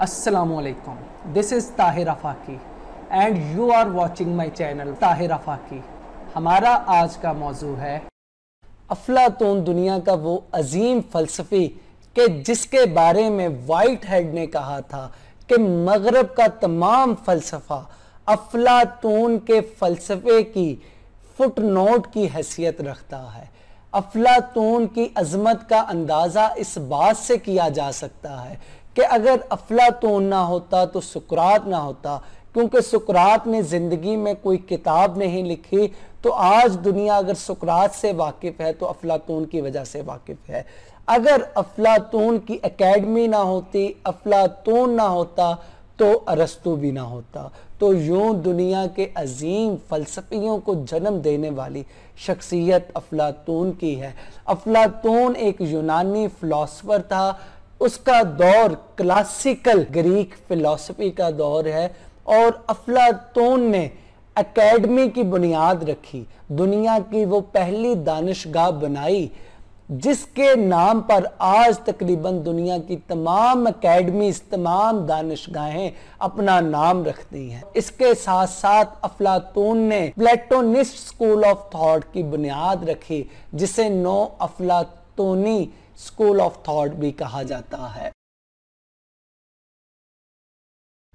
असलकुम this is Tahir Afaqi and you are watching my channel Tahir Afaqi हमारा आज का मौजू है अफलातून दुनिया का वो अजीम फलसफी के जिसके बारे में वाइट हेड ने कहा था कि मगरब का तमाम फलसफा अफलातून के फलसफे की फुट नोट की हैसियत रखता है अफलातून की अजमत का अंदाज़ा इस बात से किया जा सकता है कि अगर अफलातून ना होता तो सुकरात ना होता क्योंकि सुकरात ने ज़िंदगी में कोई किताब नहीं लिखी तो आज दुनिया अगर सुकरात से वाकिफ़ है तो अफलातून की वजह से वाकिफ़ है अगर अफलातून की एकेडमी ना होती अफलातून ना होता तो अरस्तु भी ना होता तो यूं दुनिया के अजीम फ़लसफियों को जन्म देने वाली शख्सियत अफलातून की है अफलातून एक यूनानी फिलोसफर था उसका दौर क्लासिकल ग्रीक फिलॉसफी का दौर है और अफलातून ने एकेडमी की बुनियाद रखी दुनिया की वो पहली दानिशगाह बनाई जिसके नाम पर आज तकरीबन दुनिया की तमाम अकेडमी तमाम दानिशगाहें अपना नाम रखती हैं इसके साथ साथ अफलातून ने प्लेटोनिस्ट स्कूल ऑफ थॉट की बुनियाद रखी जिसे नो अफलातूनी स्कूल ऑफ थॉट भी कहा जाता है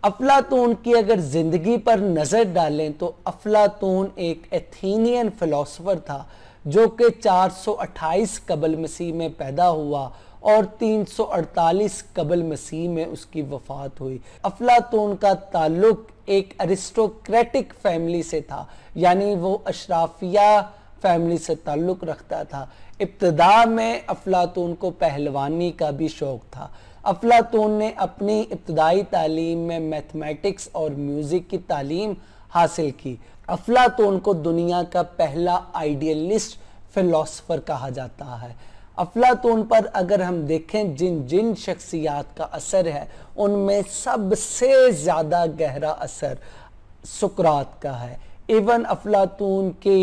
अफलातून की अगर जिंदगी पर नजर डालें तो अफलातून एक एथीनियन फिलोसफर था जो कि 428 कबल मसीह में पैदा हुआ और 348 कबल मसीह में उसकी वफात हुई अफलातून का ताल्लुक एक अरिस्टोक्रेटिक फैमिली से था यानी वो अशराफिया फैमिली से ताल्लुक़ रखता था इब्तदा में अफलातून को पहलवानी का भी शौक़ था अफलातून ने अपनी इब्तदाई तालीम में मैथमेटिक्स और म्यूज़िक की तालीम हासिल की अफलातून को दुनिया का पहला आइडियलिस्ट फिलोसफर कहा जाता है अफलातून पर अगर हम देखें जिन जिन शख्सियात का असर है उनमें सबसे ज़्यादा गहरा असर सुकरात का है इवन अफलातून की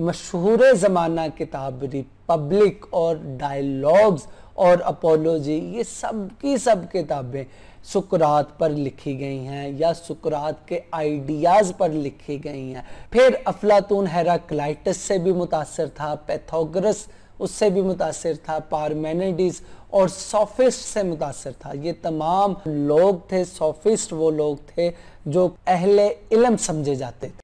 मशहूर ज़माना किताब रिपब्लिक और डायलॉग्स और अपोलोजी ये सब की सब किताबें सुकरात पर लिखी गई हैं या सुकरात के आइडियाज़ पर लिखी गई हैं फिर अफलातून हेराक्लाइटस से भी मुतासर था पैथोग्रस उससे भी मुतासर था पारमेनिडीज और सोफिस्ट से मुतासर था ये तमाम लोग थे सोफिस्ट वो लोग थे जो अहले इलम समझे जाते थे